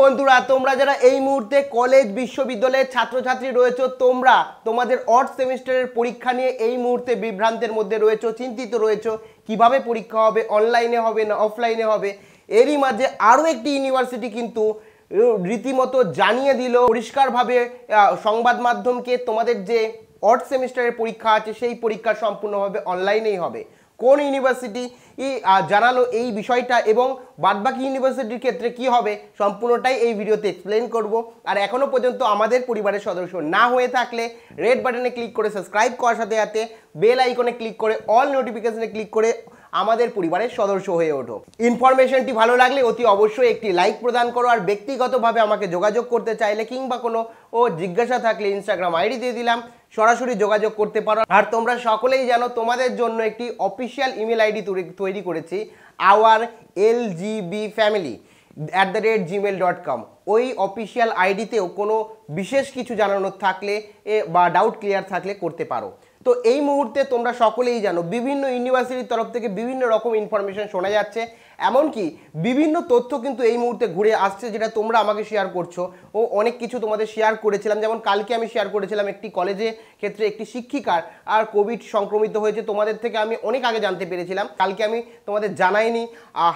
বন্ধুরা তোমরা যারা এই মুহূর্তে কলেজ বিশ্ববিদ্যালয়ের ছাত্রছাত্রী রয়েছে তোমরা তোমাদের অর্থ সেমিস্টারের পরীক্ষা নিয়ে এই মুহূর্তে বিভ্রান্তের মধ্যে রয়েছে চিন্তিত রয়েছে কিভাবে পরীক্ষা হবে অনলাইনে হবে না অফলাইনে হবে এরই মাঝে আরও একটি ইউনিভার্সিটি কিন্তু রীতিমতো জানিয়ে দিল পরিষ্কারভাবে সংবাদ মাধ্যমকে তোমাদের যে অর্থ সেমিস্টারের পরীক্ষা আছে সেই পরীক্ষা সম্পূর্ণভাবে অনলাইনেই হবে কোন ইউনিভার্সিটি জানালো এই বিষয়টা এবং বাদবাকি ইউনিভার্সিটির ক্ষেত্রে কি হবে সম্পূর্ণটাই এই ভিডিওতে এক্সপ্লেন করব আর এখনও পর্যন্ত আমাদের পরিবারের সদস্য না হয়ে থাকলে রেড বাটনে ক্লিক করে সাবস্ক্রাইব করার সাথে সাথে বেল আইকনে ক্লিক করে অল নোটিফিকেশনে ক্লিক করে আমাদের পরিবারের সদস্য হয়ে ওঠো ইনফরমেশনটি ভালো লাগলে অতি অবশ্যই একটি লাইক প্রদান করো আর ব্যক্তিগতভাবে আমাকে যোগাযোগ করতে চাইলে কিংবা কোনো ও জিজ্ঞাসা থাকলে ইনস্টাগ্রাম আইডি দিয়ে দিলাম সরাসরি যোগাযোগ করতে পারো আর তোমরা সকলেই জানো তোমাদের জন্য একটি অফিসিয়াল ইমেল আইডি তৈরি করেছি our L GB family at the rate Gmail dot com ওই অফিসিয়াল আইডিতেও কোনো বিশেষ কিছু জানানোর থাকলে বা ডাউট ক্লিয়ার থাকলে করতে পারো তো এই মুহূর্তে তোমরা সকলেই জানো বিভিন্ন ইউনিভার্সিটির তরফ থেকে বিভিন্ন রকম ইনফরমেশন শোনা যাচ্ছে এমনকি বিভিন্ন তথ্য কিন্তু এই মুহূর্তে ঘুরে আসছে যেটা তোমরা আমাকে শেয়ার করছো ও অনেক কিছু তোমাদের শেয়ার করেছিলাম যেমন কালকে আমি শেয়ার করেছিলাম একটি কলেজে ক্ষেত্রে একটি শিক্ষিকার আর কোভিড সংক্রমিত হয়েছে তোমাদের থেকে আমি অনেক আগে জানতে পেরেছিলাম কালকে আমি তোমাদের জানাইনি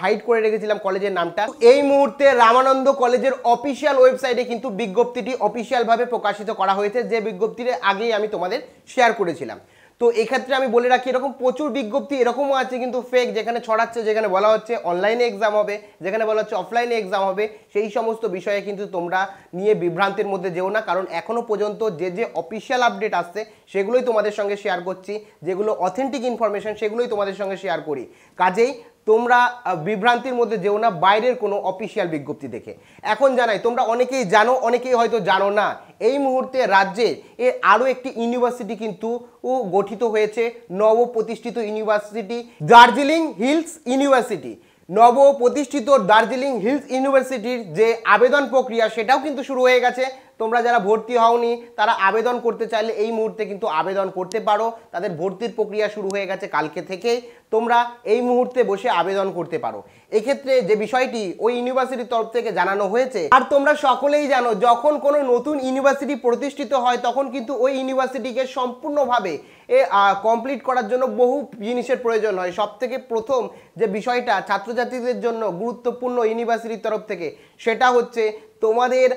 হাইড করে রেখেছিলাম কলেজের নামটা এই মুহূর্তে রামানন্দ কলেজের অফিসিয়াল ওয়েবসাইটে কিন্তু বিজ্ঞপ্তিটি অফিসিয়ালভাবে প্রকাশিত করা হয়েছে যে বিজ্ঞপ্তিটি আগেই আমি তোমাদের শেয়ার করেছিলাম তো এক্ষেত্রে আমি বলে রাখি এরকম প্রচুর বিজ্ঞপ্তি এরকমও আছে কিন্তু ফেক যেখানে ছড়াচ্ছে যেখানে বলা হচ্ছে অনলাইনে এক্সাম হবে যেখানে বলা হচ্ছে অফলাইনে এক্সাম হবে সেই সমস্ত বিষয়ে কিন্তু তোমরা নিয়ে বিভ্রান্তির মধ্যে যেও না কারণ এখনও পর্যন্ত যে যে অফিসিয়াল আপডেট আসছে সেগুলোই তোমাদের সঙ্গে শেয়ার করছি যেগুলো অথেন্টিক ইনফরমেশন সেগুলোই তোমাদের সঙ্গে শেয়ার করি কাজেই তোমরা বিভ্রান্তির মধ্যে যেও না বাইরের কোনো অফিসিয়াল বিজ্ঞপ্তি দেখে এখন জানাই তোমরা অনেকেই জানো অনেকেই হয়তো জানো না এই মুহূর্তে রাজ্যে এ আরও একটি ইউনিভার্সিটি কিন্তু ও গঠিত হয়েছে নব প্রতিষ্ঠিত ইউনিভার্সিটি দার্জিলিং হিলস ইউনিভার্সিটি নব প্রতিষ্ঠিত দার্জিলিং হিলস ইউনিভার্সিটির যে আবেদন প্রক্রিয়া সেটাও কিন্তু শুরু হয়ে গেছে তোমরা যারা ভর্তি হওনি তারা আবেদন করতে চাইলে এই মুহূর্তে কিন্তু আবেদন করতে পারো তাদের ভর্তির প্রক্রিয়া শুরু হয়ে গেছে কালকে থেকেই তোমরা এই মুহূর্তে বসে আবেদন করতে পারো এক্ষেত্রে যে বিষয়টি ওই ইউনিভার্সিটির তরফ থেকে জানানো হয়েছে আর তোমরা সকলেই জানো যখন কোনো নতুন ইউনিভার্সিটি প্রতিষ্ঠিত হয় তখন কিন্তু ওই ইউনিভার্সিটিকে সম্পূর্ণভাবে এ কমপ্লিট করার জন্য বহু জিনিসের প্রয়োজন হয় সব থেকে প্রথম যে বিষয়টা ছাত্রছাত্রীদের জন্য গুরুত্বপূর্ণ ইউনিভার্সিটির তরফ থেকে সেটা হচ্ছে তোমাদের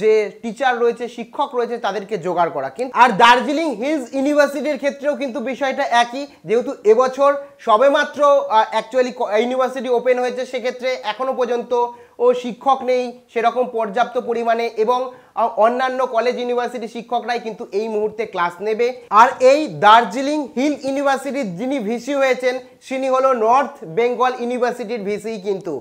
যে টিচার রয়েছে শিক্ষক রয়েছে তাদেরকে জোগাড় করা কিন্তু আর দার্জিলিং হিলস ইউনিভার্সিটির ক্ষেত্রেও কিন্তু বিষয়টা একই যেহেতু এবছর সবেমাত্র অ্যাকচুয়ালি ইউনিভার্সিটি ওপেন হয়েছে সেক্ষেত্রে এখনও পর্যন্ত ও শিক্ষক নেই সেরকম পর্যাপ্ত পরিমাণে এবং অন্যান্য কলেজ ইউনিভার্সিটি শিক্ষকরাই কিন্তু এই মুহূর্তে ক্লাস নেবে আর এই দার্জিলিং হিল ইউনিভার্সিটির যিনি ভিসি হয়েছেন তিনি হলো নর্থ বেঙ্গল ইউনিভার্সিটির ভিসি কিন্তু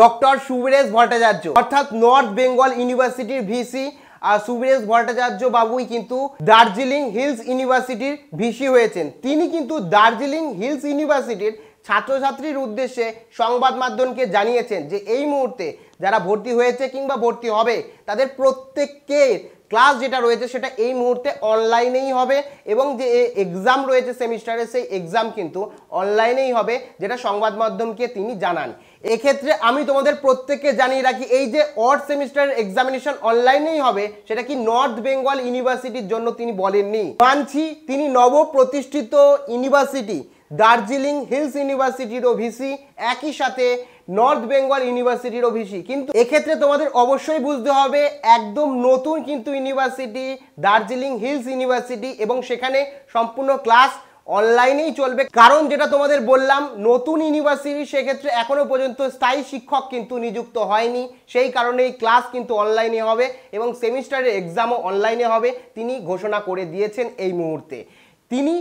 ডক্টর সুবীরেশ ভট্টাচার্য অর্থাৎ নর্থ বেঙ্গল ইউনিভার্সিটির ভিসি আর সুবীরেশ ভট্টাচার্য বাবুই কিন্তু দার্জিলিং হিলস ইউনিভার্সিটির ভিসি হয়েছেন তিনি কিন্তু দার্জিলিং হিলস ইউনিভার্সিটির ছাত্রছাত্রীর উদ্দেশ্যে সংবাদ মাধ্যমকে জানিয়েছেন যে এই মুহূর্তে যারা ভর্তি হয়েছে কিংবা ভর্তি হবে তাদের প্রত্যেককে ক্লাস যেটা রয়েছে সেটা এই মুহূর্তে অনলাইনেই হবে এবং যে এক্সাম রয়েছে সেমিস্টারে সেই এক্সাম কিন্তু অনলাইনেই হবে যেটা সংবাদ মাধ্যমকে তিনি জানান এক্ষেত্রে আমি তোমাদের প্রত্যেককে জানিয়ে রাখি এই যে অর্ড সেমিস্টারের এক্সামিনেশন অনলাইনেই হবে সেটা কি নর্থ বেঙ্গল ইউনিভার্সিটির জন্য তিনি বলেননি মানছি তিনি নব প্রতিষ্ঠিত ইউনিভার্সিটি দার্জিলিং হিলস ইউনিভার্সিটির ওভিসি একই সাথে নর্থ বেঙ্গল ইউনিভার্সিটির ওভিসি কিন্তু এক্ষেত্রে তোমাদের অবশ্যই বুঝতে হবে একদম নতুন কিন্তু ইউনিভার্সিটি দার্জিলিং হিলস ইউনিভার্সিটি এবং সেখানে সম্পূর্ণ ক্লাস অনলাইনেই চলবে কারণ যেটা তোমাদের বললাম নতুন ইউনিভার্সিটি সেক্ষেত্রে এখনও পর্যন্ত স্থায়ী শিক্ষক কিন্তু নিযুক্ত হয়নি সেই কারণেই ক্লাস কিন্তু অনলাইনে হবে এবং সেমিস্টারের এক্সামও অনলাইনে হবে তিনি ঘোষণা করে দিয়েছেন এই মুহূর্তে তিনি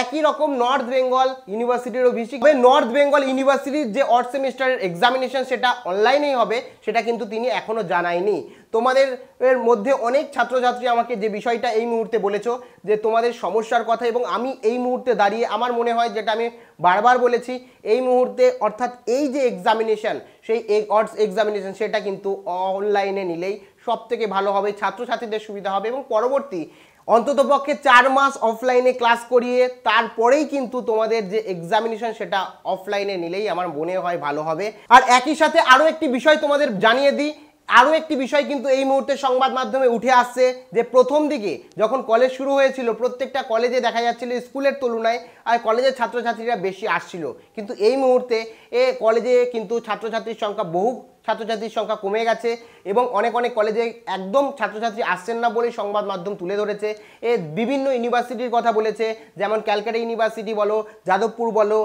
একই রকম নর্থ বেঙ্গল ইউনিভার্সিটির অভিষেক তবে নর্থ বেঙ্গল ইউনিভার্সিটির যে অর্থ সেমিস্টারের এক্সামিনেশন সেটা অনলাইনেই হবে সেটা কিন্তু তিনি এখনও জানায়নি তোমাদের এর মধ্যে অনেক ছাত্রছাত্রী আমাকে যে বিষয়টা এই মুহূর্তে বলেছো যে তোমাদের সমস্যার কথা এবং আমি এই মুহূর্তে দাঁড়িয়ে আমার মনে হয় যেটা আমি বারবার বলেছি এই মুহূর্তে অর্থাৎ এই যে এক্সামিনেশান সেই অর্থ এক্সামিনেশান সেটা কিন্তু অনলাইনে নিলেই সব থেকে ভালো হবে ছাত্রছাত্রীদের সুবিধা হবে এবং পরবর্তী অন্ততপক্ষে চার মাস অফলাইনে ক্লাস করিয়ে তারপরেই কিন্তু তোমাদের যে এক্সামিনেশন সেটা অফলাইনে নিলেই আমার মনে হয় ভালো হবে আর একই সাথে আরও একটি বিষয় তোমাদের জানিয়ে দিই আরও একটি বিষয় কিন্তু এই মুহূর্তে সংবাদ মাধ্যমে উঠে আসছে যে প্রথম দিকে যখন কলেজ শুরু হয়েছিল প্রত্যেকটা কলেজে দেখা যাচ্ছিল স্কুলের তুলনায় আর কলেজের ছাত্রছাত্রীরা বেশি আসছিল কিন্তু এই মুহূর্তে এ কলেজে কিন্তু ছাত্রছাত্রীর সংখ্যা বহু ছাত্রছাত্রীর সংখ্যা কমে গেছে এবং অনেক অনেক কলেজে একদম ছাত্রছাত্রী আসছেন না বলে সংবাদ মাধ্যম তুলে ধরেছে এ বিভিন্ন ইউনিভার্সিটির কথা বলেছে যেমন ক্যালকাটা ইউনিভার্সিটি বলো যাদবপুর বলো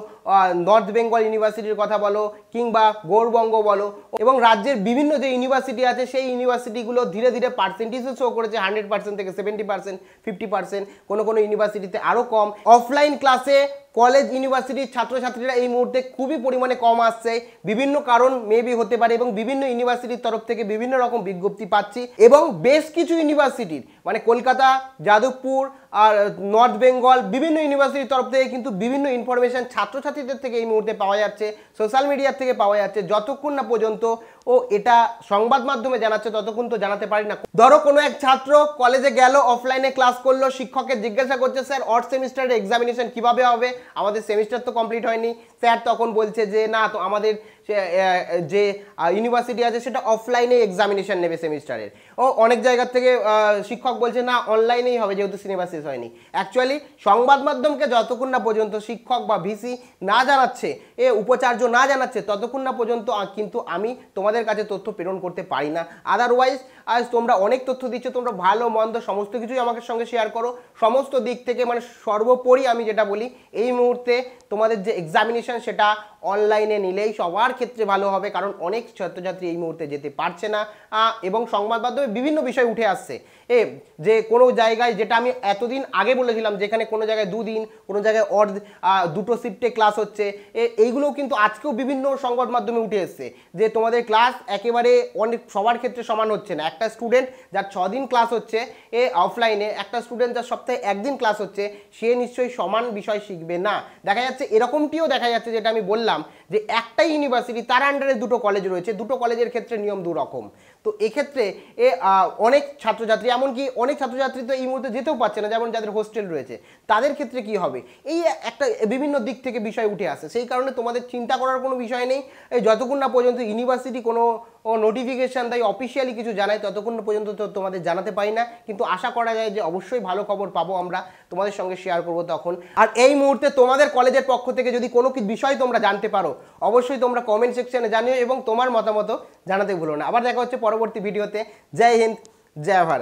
নর্থ বেঙ্গল ইউনিভার্সিটির কথা বলো কিংবা গৌরবঙ্গ বলো এবং রাজ্যের বিভিন্ন যে ইউনিভার্সিটি আছে সেই ইউনিভার্সিটিগুলো ধীরে ধীরে পার্সেন্টেজও শো করেছে হান্ড্রেড পার্সেন্ট থেকে সেভেন্টি পার্সেন্ট ফিফটি পার্সেন্ট কোনো কোনো ইউনিভার্সিটিতে আরও কম অফলাইন ক্লাসে কলেজ ইউনিভার্সিটির ছাত্রছাত্রীরা এই মুহূর্তে খুবই পরিমাণে কম আসছে বিভিন্ন কারণ মেবি হতে পারে এবং বিভিন্ন ইউনিভার্সিটির তরফ থেকে বিভিন্ন রকম বিজ্ঞপ্তি পাচ্ছি এবং বেশ কিছু ইউনিভার্সিটির মানে কলকাতা যাদবপুর আর নর্থ বেঙ্গল বিভিন্ন ইউনিভার্সিটির তরফ থেকে কিন্তু বিভিন্ন ইনফরমেশান ছাত্রছাত্রীদের থেকে এই মুহূর্তে পাওয়া যাচ্ছে সোশ্যাল মিডিয়ার থেকে পাওয়া যাচ্ছে যতক্ষণ না পর্যন্ত ও এটা সংবাদ মাধ্যমে জানাচ্ছে ততক্ষণ তো জানাতে পারি না ধরো কোনো এক ছাত্র কলেজে গেল অফলাইনে ক্লাস করলো শিক্ষককে জিজ্ঞাসা করছে স্যার অর্থ সেমিস্টারের এক্সামিনেশন কীভাবে হবে আমাদের সেমিস্টার তো কমপ্লিট হয়নি স্যার তখন বলছে যে না তো আমাদের যে ইউনিভার্সিটি আছে সেটা অফলাইনে এক্সামিনেশান নেবে সেমিস্টারের ও অনেক জায়গার থেকে শিক্ষক বলছে না অনলাইনেই হবে যেহেতু সিনেমা শেষ হয়নি অ্যাকচুয়ালি সংবাদ মাধ্যমকে যতক্ষণ না পর্যন্ত শিক্ষক বা ভিসি না জানাচ্ছে এ উপাচার্য না জানাচ্ছে ততক্ষণ না পর্যন্ত কিন্তু আমি তোমাদের কাছে তথ্য প্রেরণ করতে পারি না আদারওয়াইজ আজ তোমরা অনেক তথ্য দিচ্ছ তোমরা ভালো মন্দ সমস্ত কিছুই আমাকে সঙ্গে শেয়ার করো সমস্ত দিক থেকে মানে সর্বোপরি আমি যেটা বলি এই মুহূর্তে তোমাদের যে এক্সামিনেশন সেটা অনলাইনে নিলেই সবার ক্ষেত্রে ভালো হবে কারণ অনেক ছাত্রছাত্রী এই মুহূর্তে যেতে পারছে না এবং সংবাদ মাধ্যমে বিভিন্ন বিষয় উঠে আসছে এ যে কোনো জায়গায় যেটা আমি এতদিন আগে বলেছিলাম যেখানে কোনো জায়গায় দুদিন কোনো জায়গায় অর্ধ দুটো শিফটে ক্লাস হচ্ছে এ এইগুলোও কিন্তু আজকেও বিভিন্ন সংবাদ মাধ্যমে উঠে এসছে যে তোমাদের ক্লাস একেবারে অনেক সবার ক্ষেত্রে সমান হচ্ছে না একটা স্টুডেন্ট যার ছদিন ক্লাস হচ্ছে এ অফলাইনে একটা স্টুডেন্ট যার সপ্তাহে একদিন ক্লাস হচ্ছে সে নিশ্চয়ই সমান বিষয় শিখবে না দেখা যাচ্ছে এরকমটিও দেখা যাচ্ছে যেটা আমি বললাম বললাম যে একটাই ইউনিভার্সিটি তার আন্ডারে দুটো কলেজ রয়েছে দুটো কলেজের ক্ষেত্রে নিয়ম দুরকম তো এক্ষেত্রে এ অনেক ছাত্রছাত্রী এমনকি অনেক ছাত্রছাত্রী তো এই মুহূর্তে যেতেও পারছে না যেমন যাদের হোস্টেল রয়েছে তাদের ক্ষেত্রে কি হবে এই একটা বিভিন্ন দিক থেকে বিষয় উঠে আসে সেই কারণে তোমাদের চিন্তা করার কোনো বিষয় নেই যতক্ষণ না পর্যন্ত ইউনিভার্সিটি কোনো ও নোটিফিকেশান তাই অফিসিয়ালি কিছু জানাই ততক্ষণ পর্যন্ত তো তোমাদের জানাতে পারি না কিন্তু আশা করা যায় যে অবশ্যই ভালো খবর পাবো আমরা তোমাদের সঙ্গে শেয়ার করব তখন আর এই মুহূর্তে তোমাদের কলেজের পক্ষ থেকে যদি কোনো বিষয় তোমরা জানতে পারো অবশ্যই তোমরা কমেন্ট সেকশানে জানিও এবং তোমার মতামত জানাতে ভুলো না আবার দেখা হচ্ছে পরবর্তী ভিডিওতে জয় হিন্দ জয় ভারত